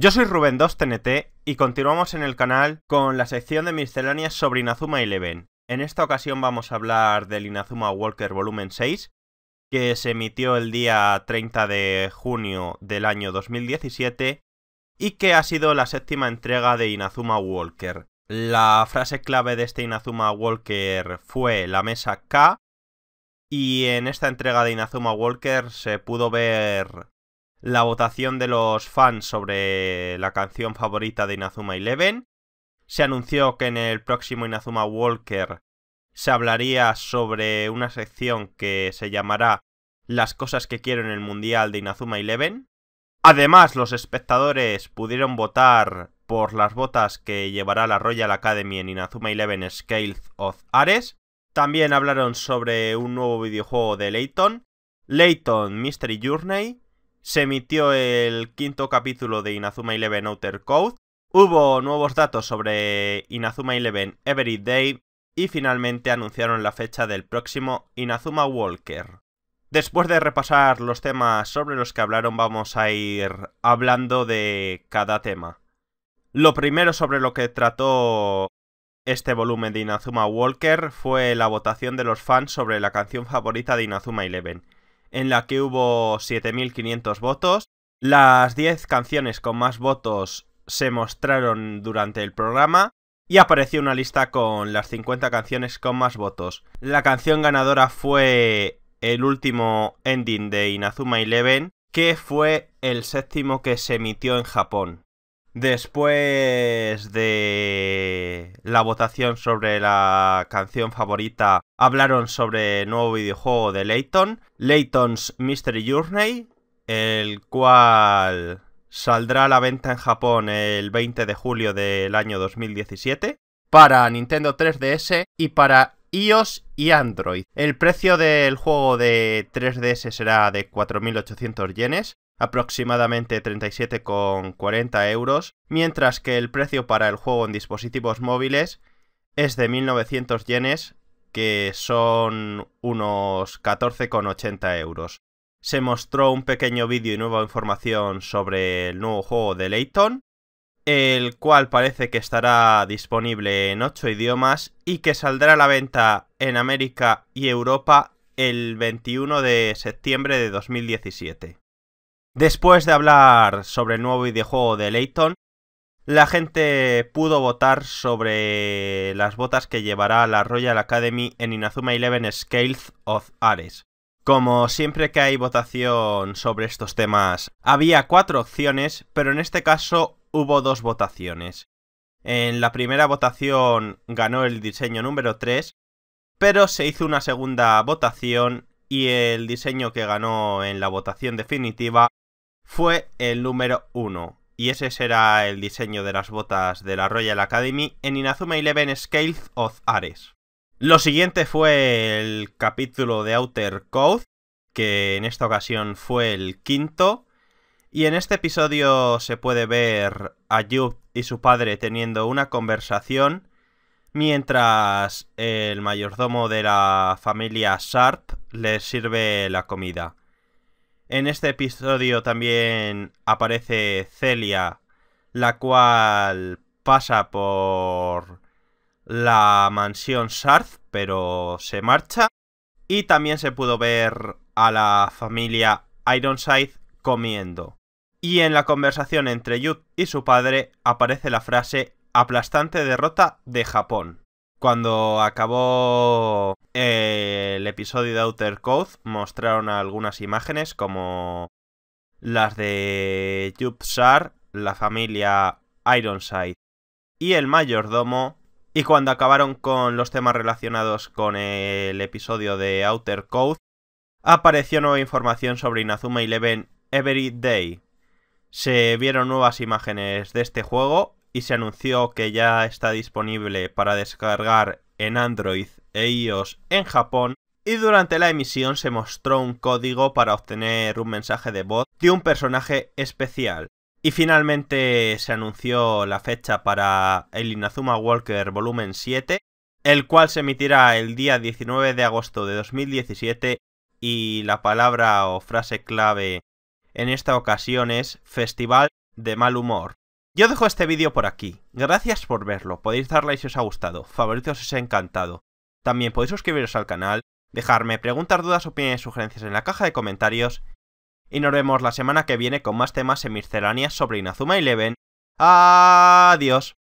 Yo soy Rubén 2TNT y continuamos en el canal con la sección de misceláneas sobre Inazuma Eleven. En esta ocasión vamos a hablar del Inazuma Walker volumen 6, que se emitió el día 30 de junio del año 2017 y que ha sido la séptima entrega de Inazuma Walker. La frase clave de este Inazuma Walker fue la mesa K y en esta entrega de Inazuma Walker se pudo ver la votación de los fans sobre la canción favorita de Inazuma Eleven. Se anunció que en el próximo Inazuma Walker se hablaría sobre una sección que se llamará Las cosas que quiero en el Mundial de Inazuma Eleven. Además, los espectadores pudieron votar por las botas que llevará la Royal Academy en Inazuma Eleven Scales of Ares. También hablaron sobre un nuevo videojuego de Layton, Layton Mystery Journey, se emitió el quinto capítulo de Inazuma Eleven Outer Code, hubo nuevos datos sobre Inazuma Eleven Every Day y finalmente anunciaron la fecha del próximo Inazuma Walker. Después de repasar los temas sobre los que hablaron vamos a ir hablando de cada tema. Lo primero sobre lo que trató este volumen de Inazuma Walker fue la votación de los fans sobre la canción favorita de Inazuma Eleven en la que hubo 7.500 votos. Las 10 canciones con más votos se mostraron durante el programa y apareció una lista con las 50 canciones con más votos. La canción ganadora fue el último ending de Inazuma Eleven, que fue el séptimo que se emitió en Japón. Después de la votación sobre la canción favorita, hablaron sobre el nuevo videojuego de Layton, Layton's Mystery Journey, el cual saldrá a la venta en Japón el 20 de julio del año 2017 para Nintendo 3DS y para iOS y Android. El precio del juego de 3DS será de 4.800 yenes aproximadamente 37,40 euros, mientras que el precio para el juego en dispositivos móviles es de 1900 yenes, que son unos 14,80 euros. Se mostró un pequeño vídeo y nueva información sobre el nuevo juego de Layton, el cual parece que estará disponible en 8 idiomas y que saldrá a la venta en América y Europa el 21 de septiembre de 2017. Después de hablar sobre el nuevo videojuego de Layton, la gente pudo votar sobre las botas que llevará la Royal Academy en Inazuma 11 Scales of Ares. Como siempre que hay votación sobre estos temas, había cuatro opciones, pero en este caso hubo dos votaciones. En la primera votación ganó el diseño número 3, pero se hizo una segunda votación y el diseño que ganó en la votación definitiva fue el número 1. Y ese será el diseño de las botas de la Royal Academy en Inazuma Eleven Scales of Ares. Lo siguiente fue el capítulo de Outer Code, que en esta ocasión fue el quinto. Y en este episodio se puede ver a Yub y su padre teniendo una conversación mientras el mayordomo de la familia Sharp les sirve la comida. En este episodio también aparece Celia, la cual pasa por la mansión Sarth, pero se marcha. Y también se pudo ver a la familia Ironside comiendo. Y en la conversación entre Yut y su padre aparece la frase aplastante derrota de Japón. Cuando acabó eh, el episodio de Outer Code, mostraron algunas imágenes como las de Jupsar, la familia Ironside y el mayordomo. Y cuando acabaron con los temas relacionados con el episodio de Outer Code, apareció nueva información sobre Inazuma Eleven Every Day. Se vieron nuevas imágenes de este juego y se anunció que ya está disponible para descargar en Android e iOS en Japón. Y durante la emisión se mostró un código para obtener un mensaje de voz de un personaje especial. Y finalmente se anunció la fecha para el Inazuma Walker volumen 7, el cual se emitirá el día 19 de agosto de 2017 y la palabra o frase clave en esta ocasión es Festival de Mal Humor. Yo dejo este vídeo por aquí. Gracias por verlo. Podéis darle si os ha gustado, favoritos si os ha encantado. También podéis suscribiros al canal, dejarme preguntas, dudas, opiniones y sugerencias en la caja de comentarios. Y nos vemos la semana que viene con más temas en sobre Inazuma Eleven. Adiós.